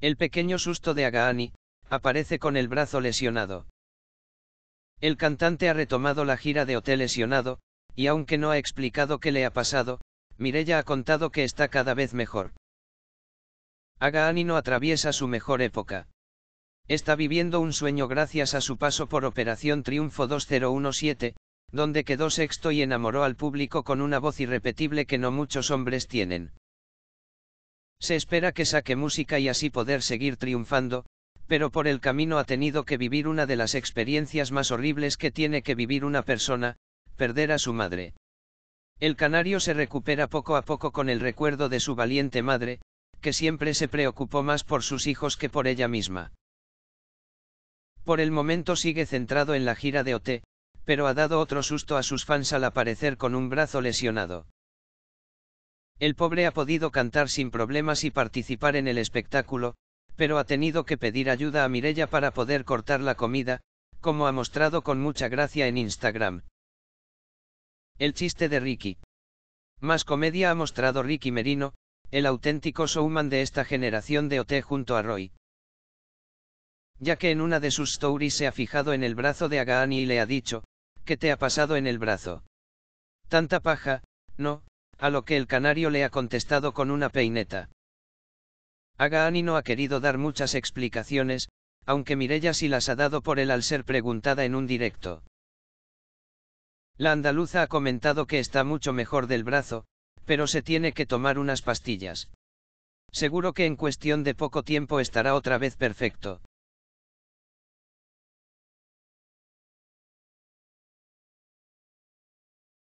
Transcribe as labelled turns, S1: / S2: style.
S1: El pequeño susto de Agaani, aparece con el brazo lesionado. El cantante ha retomado la gira de hotel lesionado, y aunque no ha explicado qué le ha pasado, Mirella ha contado que está cada vez mejor. Agaani no atraviesa su mejor época. Está viviendo un sueño gracias a su paso por Operación Triunfo 2017, donde quedó sexto y enamoró al público con una voz irrepetible que no muchos hombres tienen. Se espera que saque música y así poder seguir triunfando, pero por el camino ha tenido que vivir una de las experiencias más horribles que tiene que vivir una persona, perder a su madre. El canario se recupera poco a poco con el recuerdo de su valiente madre, que siempre se preocupó más por sus hijos que por ella misma. Por el momento sigue centrado en la gira de OT, pero ha dado otro susto a sus fans al aparecer con un brazo lesionado. El pobre ha podido cantar sin problemas y participar en el espectáculo, pero ha tenido que pedir ayuda a Mirella para poder cortar la comida, como ha mostrado con mucha gracia en Instagram. El chiste de Ricky. Más comedia ha mostrado Ricky Merino, el auténtico showman de esta generación de OT junto a Roy. Ya que en una de sus stories se ha fijado en el brazo de Agaani y le ha dicho, ¿qué te ha pasado en el brazo? Tanta paja, no, a lo que el canario le ha contestado con una peineta. Agaani no ha querido dar muchas explicaciones, aunque Mirella sí las ha dado por él al ser preguntada en un directo. La andaluza ha comentado que está mucho mejor del brazo, pero se tiene que tomar unas pastillas. Seguro que en cuestión de poco tiempo estará otra vez perfecto.